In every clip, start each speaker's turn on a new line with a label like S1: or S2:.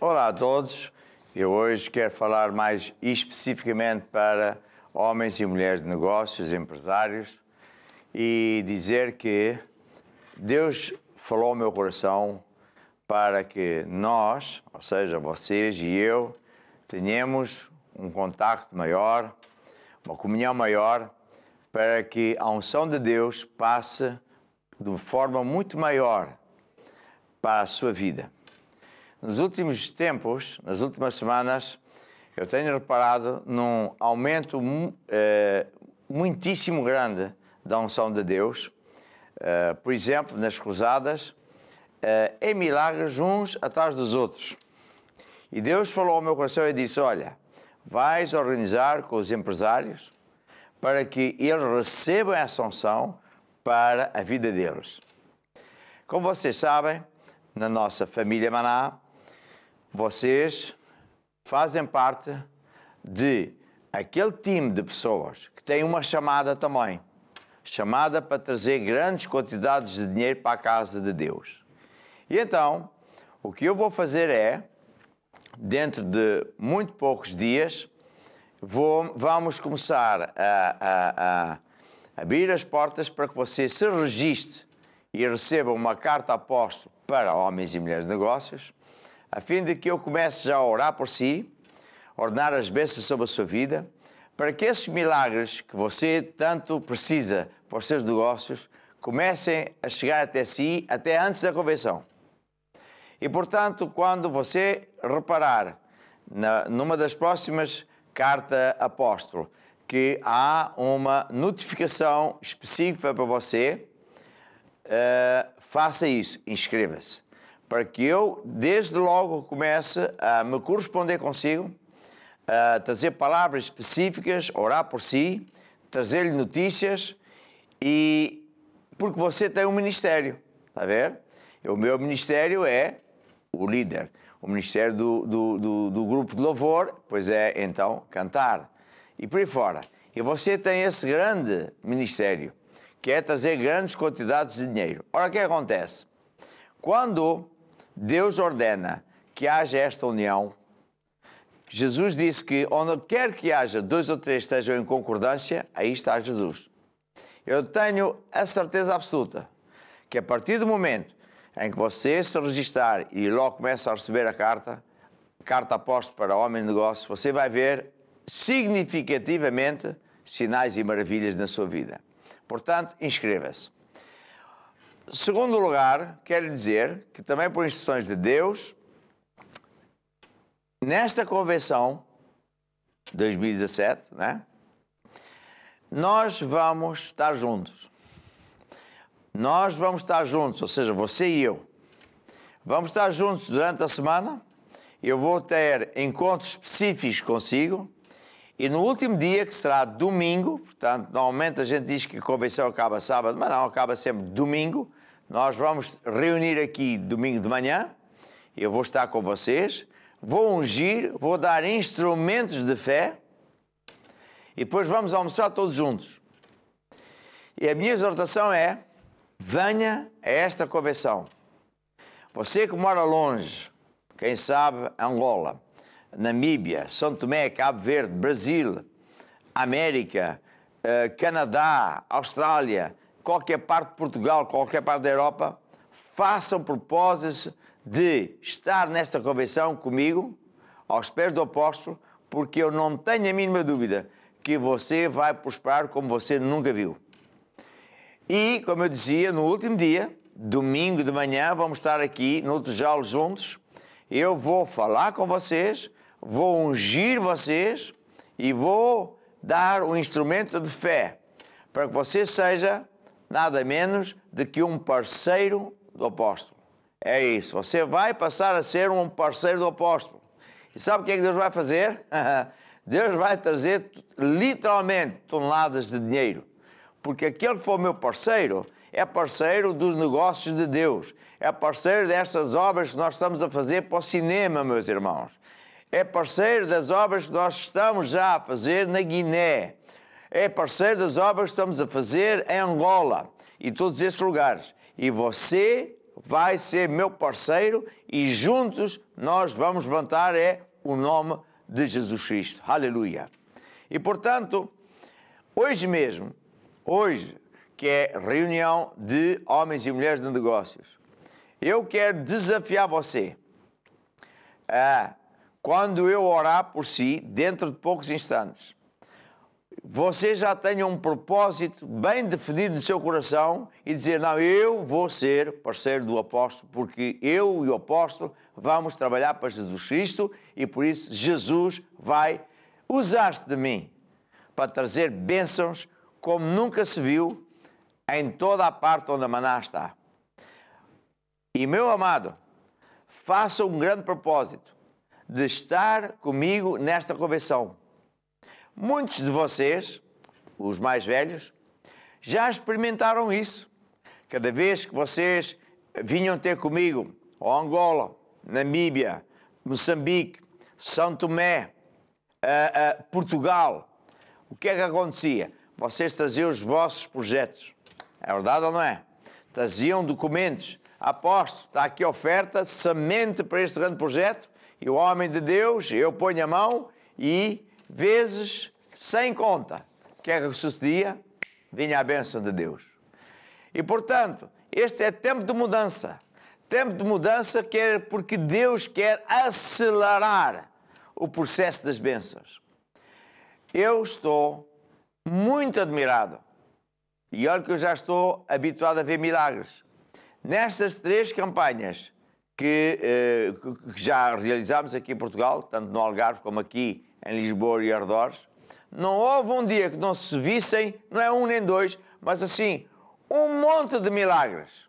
S1: Olá a todos. Eu hoje quero falar mais especificamente para homens e mulheres de negócios, empresários, e dizer que Deus falou ao meu coração para que nós, ou seja, vocês e eu, tenhamos um contacto maior, uma comunhão maior, para que a unção de Deus passe de uma forma muito maior para a sua vida. Nos últimos tempos, nas últimas semanas, eu tenho reparado num aumento eh, muitíssimo grande da unção de Deus, eh, por exemplo, nas cruzadas, eh, em milagres uns atrás dos outros. E Deus falou ao meu coração e disse: Olha, vais organizar com os empresários para que eles recebam essa unção para a vida deles. Como vocês sabem, na nossa família Maná, vocês fazem parte de aquele time de pessoas que tem uma chamada também chamada para trazer grandes quantidades de dinheiro para a casa de Deus. E então, o que eu vou fazer é, dentro de muito poucos dias, vou, vamos começar a, a, a, abrir as portas para que você se registre e receba uma carta apóstolo para homens e mulheres de negócios a fim de que eu comece já a orar por si, ordenar as bênçãos sobre a sua vida, para que esses milagres que você tanto precisa para os seus negócios comecem a chegar até si até antes da convenção. E, portanto, quando você reparar na, numa das próximas cartas apóstolo que há uma notificação específica para você, uh, faça isso, inscreva-se para que eu, desde logo, comece a me corresponder consigo, a trazer palavras específicas, orar por si, trazer-lhe notícias e porque você tem um ministério, está a ver? o meu ministério é o líder. O ministério do, do, do, do grupo de louvor, pois é, então, cantar. E por aí fora. E você tem esse grande ministério, que é trazer grandes quantidades de dinheiro. Ora, o que acontece? Quando Deus ordena que haja esta união. Jesus disse que onde quer que haja dois ou três estejam em concordância, aí está Jesus. Eu tenho a certeza absoluta que a partir do momento em que você se registrar e logo começa a receber a carta, carta aposta para homem de negócios, você vai ver significativamente sinais e maravilhas na sua vida. Portanto, inscreva-se. Segundo lugar, quero dizer que também por instruções de Deus, nesta convenção 2017, né? Nós vamos estar juntos. Nós vamos estar juntos, ou seja, você e eu. Vamos estar juntos durante a semana. Eu vou ter encontros específicos consigo. E no último dia, que será domingo, portanto, normalmente a gente diz que a convenção acaba sábado, mas não, acaba sempre domingo. Nós vamos reunir aqui domingo de manhã. Eu vou estar com vocês, vou ungir, vou dar instrumentos de fé e depois vamos almoçar todos juntos. E a minha exortação é: venha a esta convenção. Você que mora longe, quem sabe Angola, Namíbia, São Tomé, Cabo Verde, Brasil, América, eh, Canadá, Austrália, qualquer parte de Portugal, qualquer parte da Europa, façam propósito de estar nesta convenção comigo, aos pés do apóstolo, porque eu não tenho a mínima dúvida que você vai prosperar como você nunca viu. E, como eu dizia, no último dia, domingo de manhã, vamos estar aqui no Tejalo juntos. Eu vou falar com vocês, vou ungir vocês e vou dar um instrumento de fé para que você seja nada menos do que um parceiro do apóstolo. É isso, você vai passar a ser um parceiro do apóstolo. E sabe o que é que Deus vai fazer? Deus vai trazer literalmente toneladas de dinheiro. Porque aquele que for meu parceiro é parceiro dos negócios de Deus, é parceiro destas obras que nós estamos a fazer para o cinema, meus irmãos. É parceiro das obras que nós estamos já a fazer na Guiné, é parceiro das obras que estamos a fazer em Angola e todos esses lugares. E você vai ser meu parceiro e juntos nós vamos levantar é o nome de Jesus Cristo. Aleluia. E portanto, hoje mesmo, hoje, que é reunião de homens e mulheres de negócios, eu quero desafiar você. a quando eu orar por si, dentro de poucos instantes, você já tenha um propósito bem definido no seu coração e dizer: Não, eu vou ser parceiro do apóstolo, porque eu e o apóstolo vamos trabalhar para Jesus Cristo e por isso Jesus vai usar-se de mim para trazer bênçãos como nunca se viu em toda a parte onde a maná está. E meu amado, faça um grande propósito de estar comigo nesta convenção Muitos de vocês, os mais velhos, já experimentaram isso. Cada vez que vocês vinham ter comigo ao Angola, Namíbia, Moçambique, São Tomé, a, eh, a eh, Portugal, o que é que acontecia? Vocês traziam os vossos projetos. É verdade ou não é? Traziam documentos. Aposto, está aqui a oferta, semente para este grande projeto. E o homem de Deus, eu ponho a mão e vezes sem conta. O que é que sucedia? Vinha a bênção de Deus. E portanto, este é tempo de mudança. Tempo de mudança quer é porque Deus quer acelerar o processo das bênçãos. Eu estou muito admirado. E olha que eu já estou habituado a ver milagres. Nestas três campanhas que, eh, que já realizámos aqui em Portugal, tanto no Algarve como aqui em Lisboa e arredores, não houve um dia que não se vissem, não é um nem dois, mas assim, um monte de milagres.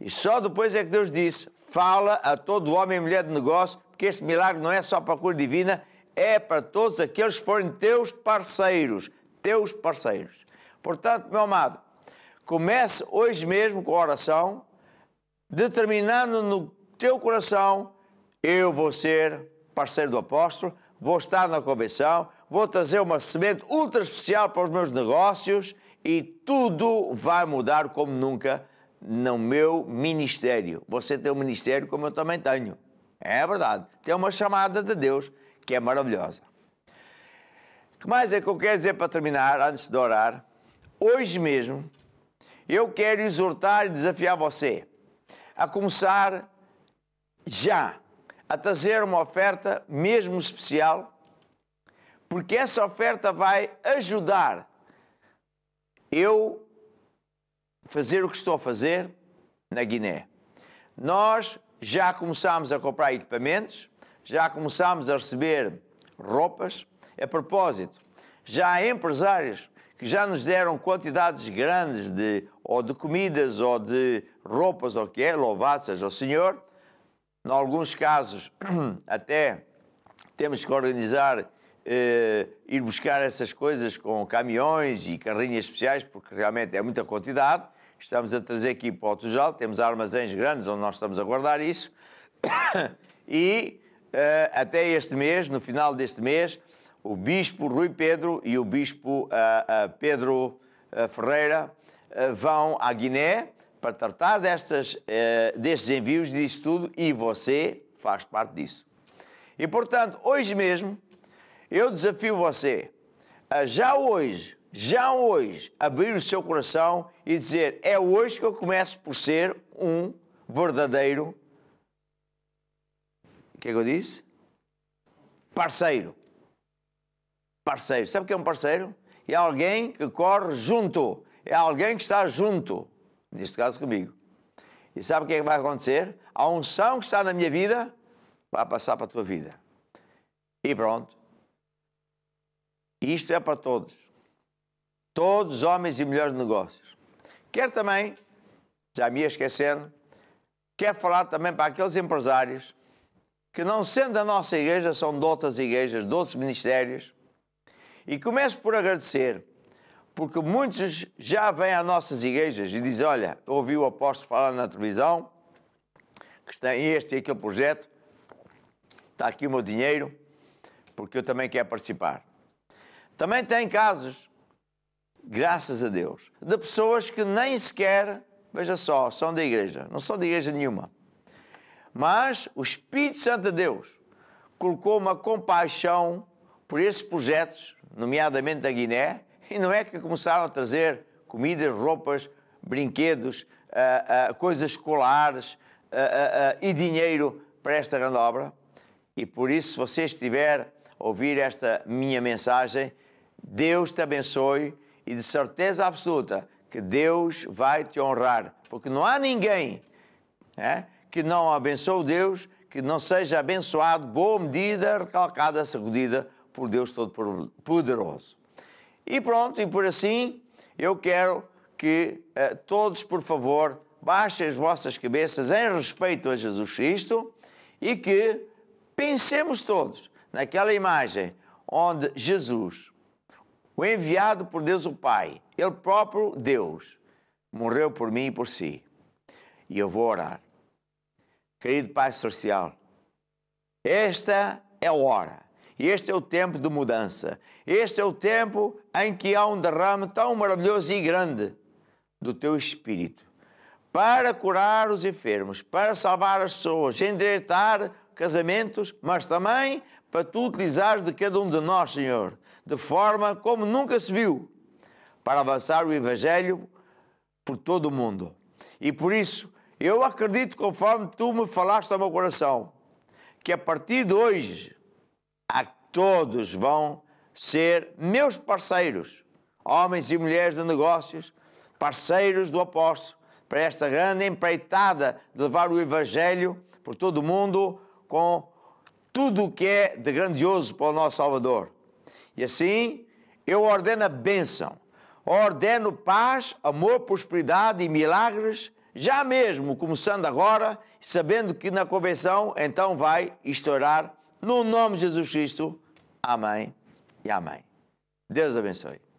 S1: E só depois é que Deus disse: fala a todo homem e mulher de negócio, porque este milagre não é só para a cura divina, é para todos aqueles que forem teus parceiros. Teus parceiros. Portanto, meu amado, comece hoje mesmo com a oração, determinando no teu coração: eu vou ser parceiro do apóstolo, vou estar na convenção, vou trazer uma semente ultra especial para os meus negócios e tudo vai mudar como nunca no meu ministério. Você tem um ministério como eu também tenho. É verdade. Tem uma chamada de Deus que é maravilhosa. O que mais é que eu quero dizer para terminar, antes de orar? Hoje mesmo, eu quero exortar e desafiar você a começar já a trazer uma oferta mesmo especial, porque essa oferta vai ajudar eu fazer o que estou a fazer na Guiné. Nós já começámos a comprar equipamentos, já começámos a receber roupas. A propósito, já há empresários que já nos deram quantidades grandes de ou de comidas ou de roupas ou o que é, louvado seja o Senhor. Em alguns casos, até temos que organizar, eh, ir buscar essas coisas com caminhões e carrinhas especiais, porque realmente é muita quantidade. Estamos a trazer aqui para o Tujal, temos armazéns grandes onde nós estamos a guardar isso. E eh, até este mês, no final deste mês, o Bispo Rui Pedro e o Bispo uh, uh, Pedro uh, Ferreira vão à Guiné para tratar destas, eh, destes envios e disso tudo, e você faz parte disso. E portanto, hoje mesmo, eu desafio você a já hoje, já hoje, abrir o seu coração e dizer: é hoje que eu começo por ser um verdadeiro. O que é que eu disse? Parceiro. Parceiro. Sabe o que é um parceiro? É alguém que corre junto, é alguém que está junto neste caso comigo. E sabe o que é que vai acontecer? A unção que está na minha vida vai passar para a tua vida. E pronto. Isto é para todos. Todos homens e mulheres de negócios. Quero também, já me ia esquecendo, quero falar também para aqueles empresários que não sendo da nossa igreja, são de outras igrejas, de outros ministérios. E começo por agradecer porque muitos já vêm às nossas igrejas e dizem: Olha, ouvi o apóstolo falar na televisão que tem este e aquele projeto, está aqui o meu dinheiro, porque eu também quero participar. Também tem casos, graças a Deus, de pessoas que nem sequer, veja só, são da igreja, não são de igreja nenhuma. Mas o Espírito Santo de Deus colocou uma compaixão por esses projetos, nomeadamente da Guiné, e não é que começaram a trazer comidas, roupas, brinquedos, uh, uh, coisas escolares uh, e dinheiro para esta grande obra. E por isso, se você estiver a ouvir esta minha mensagem, Deus te abençoe e de certeza absoluta que Deus vai te honrar, porque não há ninguém né, que não abençoe Deus, que não seja abençoado, boa medida, recalcada, sacudida por Deus Todo-Poderoso. E pronto, e por assim eu quero que eh, todos, por favor, baixem as vossas cabeças em respeito a Jesus Cristo e que pensemos todos naquela imagem onde Jesus, o enviado por Deus o Pai, Ele próprio Deus, morreu por mim e por si. E eu vou orar. Querido Pai Social, esta é a hora este é o tempo de mudança. Este é o tempo em que há um derrame tão maravilhoso e grande do teu espírito para curar os enfermos, para salvar as pessoas, endireitar casamentos, mas também para tu utilizares de cada um de nós, Senhor, de forma como nunca se viu, para avançar o Evangelho por todo o mundo. E por isso, eu acredito, conforme tu me falaste ao meu coração, que a partir de hoje a todos vão ser meus parceiros, homens e mulheres de negócios, parceiros do apóstolo, para esta grande empreitada de levar o Evangelho por todo o mundo com tudo o que é de grandioso para o nosso Salvador. E assim, eu ordeno a bênção, ordeno paz, amor, prosperidade e milagres, já mesmo começando agora, sabendo que na convenção então vai estourar no nome de Jesus Cristo. Amém e amém. Deus abençoe.